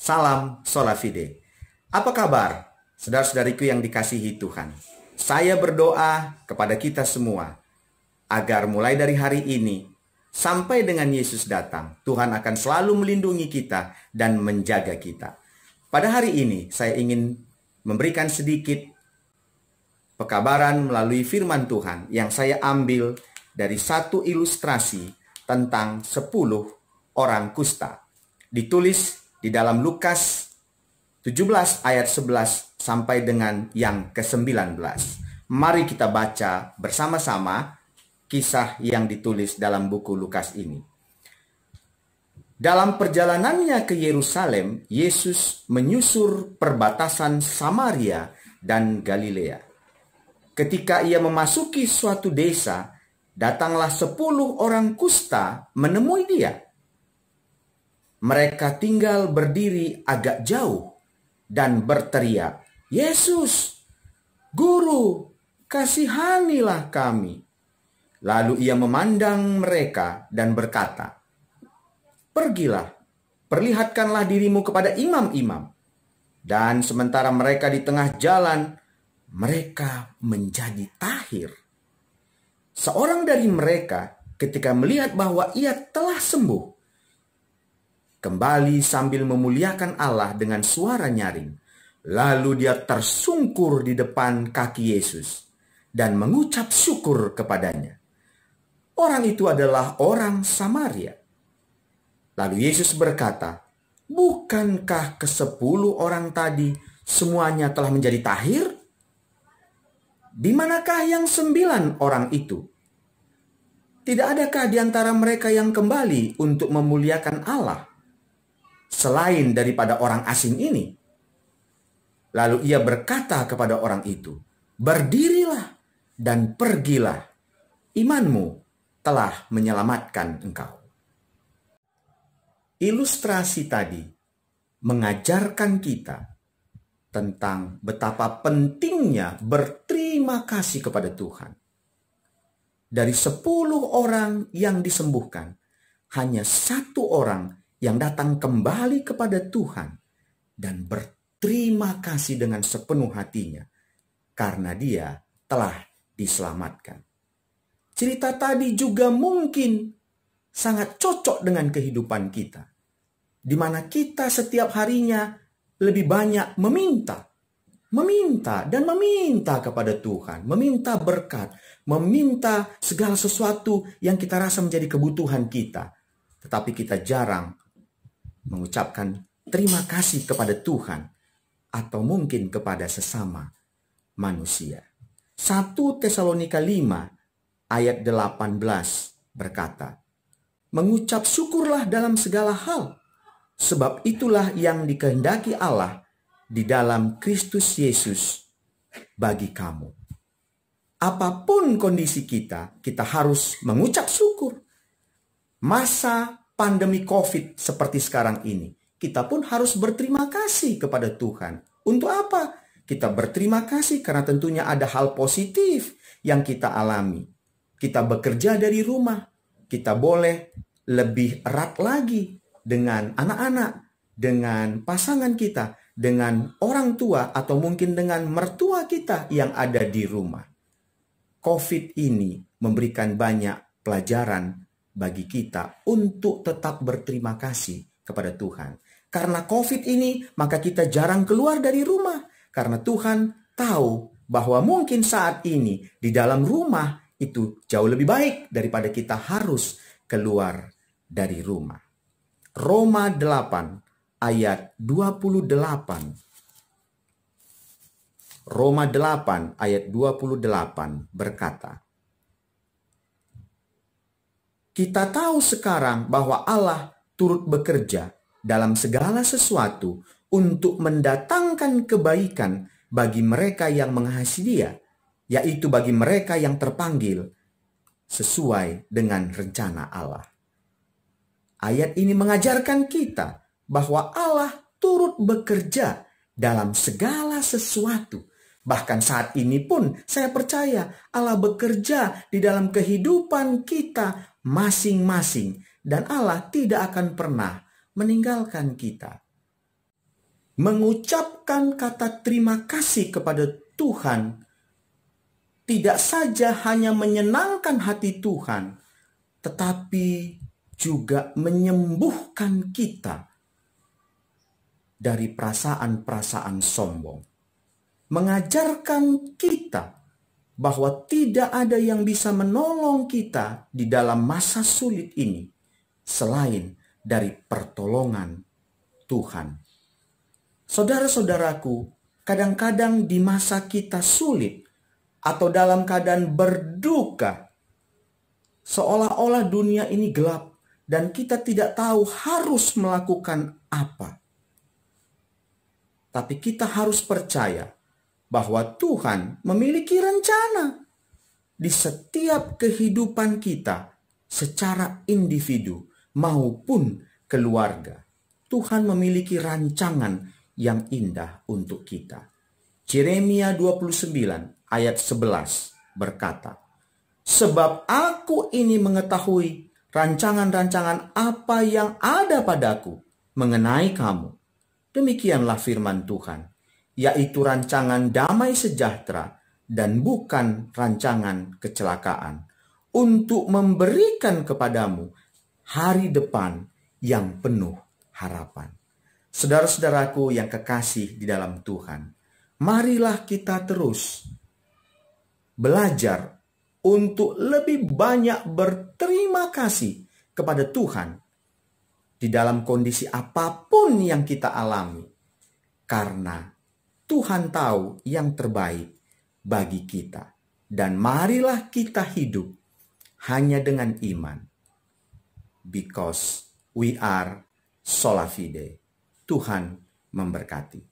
Salam Solafide. Apa kabar, saudara-saudariku yang dikasihi Tuhan? Saya berdoa kepada kita semua agar mulai dari hari ini sampai dengan Yesus datang, Tuhan akan selalu melindungi kita dan menjaga kita. Pada hari ini, saya ingin memberikan sedikit pekabaran melalui firman Tuhan yang saya ambil dari satu ilustrasi tentang 10 orang kusta. Ditulis di dalam Lukas 17 ayat 11 sampai dengan yang ke-19. Mari kita baca bersama-sama kisah yang ditulis dalam buku Lukas ini. Dalam perjalanannya ke Yerusalem, Yesus menyusur perbatasan Samaria dan Galilea. Ketika ia memasuki suatu desa, datanglah sepuluh orang kusta menemui dia. Mereka tinggal berdiri agak jauh dan berteriak, "Yesus, Guru, kasihanilah kami." Lalu ia memandang mereka dan berkata, "Pergilah, perlihatkanlah dirimu kepada imam-imam." Dan sementara mereka di tengah jalan, mereka menjadi tahir. Seorang dari mereka, ketika melihat bahwa ia telah sembuh, kembali sambil memuliakan Allah dengan suara nyaring. Lalu dia tersungkur di depan kaki Yesus dan mengucap syukur kepadanya. Orang itu adalah orang Samaria. Lalu Yesus berkata, Bukankah ke sepuluh orang tadi semuanya telah menjadi tahir? Di manakah yang sembilan orang itu? Tidak adakah di antara mereka yang kembali untuk memuliakan Allah? selain daripada orang asing ini. Lalu ia berkata kepada orang itu, "Berdirilah dan pergilah. Imanmu telah menyelamatkan engkau." Ilustrasi tadi mengajarkan kita tentang betapa pentingnya berterima kasih kepada Tuhan. Dari sepuluh orang yang disembuhkan, hanya satu orang yang datang kembali kepada Tuhan dan berterima kasih dengan sepenuh hatinya karena dia telah diselamatkan. Cerita tadi juga mungkin sangat cocok dengan kehidupan kita, di mana kita setiap harinya lebih banyak meminta, meminta, dan meminta kepada Tuhan, meminta berkat, meminta segala sesuatu yang kita rasa menjadi kebutuhan kita, tetapi kita jarang mengucapkan terima kasih kepada Tuhan atau mungkin kepada sesama manusia. 1 Tesalonika 5 ayat 18 berkata, Mengucap syukurlah dalam segala hal, sebab itulah yang dikehendaki Allah di dalam Kristus Yesus bagi kamu. Apapun kondisi kita, kita harus mengucap syukur. Masa pandemi COVID seperti sekarang ini, kita pun harus berterima kasih kepada Tuhan. Untuk apa? Kita berterima kasih karena tentunya ada hal positif yang kita alami. Kita bekerja dari rumah, kita boleh lebih erat lagi dengan anak-anak, dengan pasangan kita, dengan orang tua, atau mungkin dengan mertua kita yang ada di rumah. COVID ini memberikan banyak pelajaran bagi kita untuk tetap berterima kasih kepada Tuhan. Karena COVID ini, maka kita jarang keluar dari rumah karena Tuhan tahu bahwa mungkin saat ini di dalam rumah itu jauh lebih baik daripada kita harus keluar dari rumah. Roma 8 ayat 28. Roma 8 ayat 28 berkata, kita tahu sekarang bahwa Allah turut bekerja dalam segala sesuatu untuk mendatangkan kebaikan bagi mereka yang mengasihi Dia, yaitu bagi mereka yang terpanggil sesuai dengan rencana Allah. Ayat ini mengajarkan kita bahwa Allah turut bekerja dalam segala sesuatu. Bahkan saat ini pun saya percaya Allah bekerja di dalam kehidupan kita masing-masing dan Allah tidak akan pernah meninggalkan kita. Mengucapkan kata terima kasih kepada Tuhan tidak saja hanya menyenangkan hati Tuhan, tetapi juga menyembuhkan kita dari perasaan-perasaan sombong, mengajarkan kita bahwa tidak ada yang bisa menolong kita di dalam masa sulit ini selain dari pertolongan Tuhan. Saudara-saudaraku, kadang-kadang di masa kita sulit atau dalam keadaan berduka, seolah-olah dunia ini gelap dan kita tidak tahu harus melakukan apa. Tapi kita harus percaya bahwa Tuhan memiliki rencana di setiap kehidupan kita secara individu maupun keluarga. Tuhan memiliki rancangan yang indah untuk kita. Jeremia 29 ayat 11 berkata, Sebab aku ini mengetahui rancangan-rancangan apa yang ada padaku mengenai kamu. Demikianlah firman Tuhan yaitu rancangan damai sejahtera dan bukan rancangan kecelakaan, untuk memberikan kepadamu hari depan yang penuh harapan. Saudara-saudaraku yang kekasih di dalam Tuhan, marilah kita terus belajar untuk lebih banyak berterima kasih kepada Tuhan di dalam kondisi apapun yang kita alami, karena Tuhan tahu yang terbaik bagi kita. Dan marilah kita hidup hanya dengan iman. Because we are sola fide. Tuhan memberkati.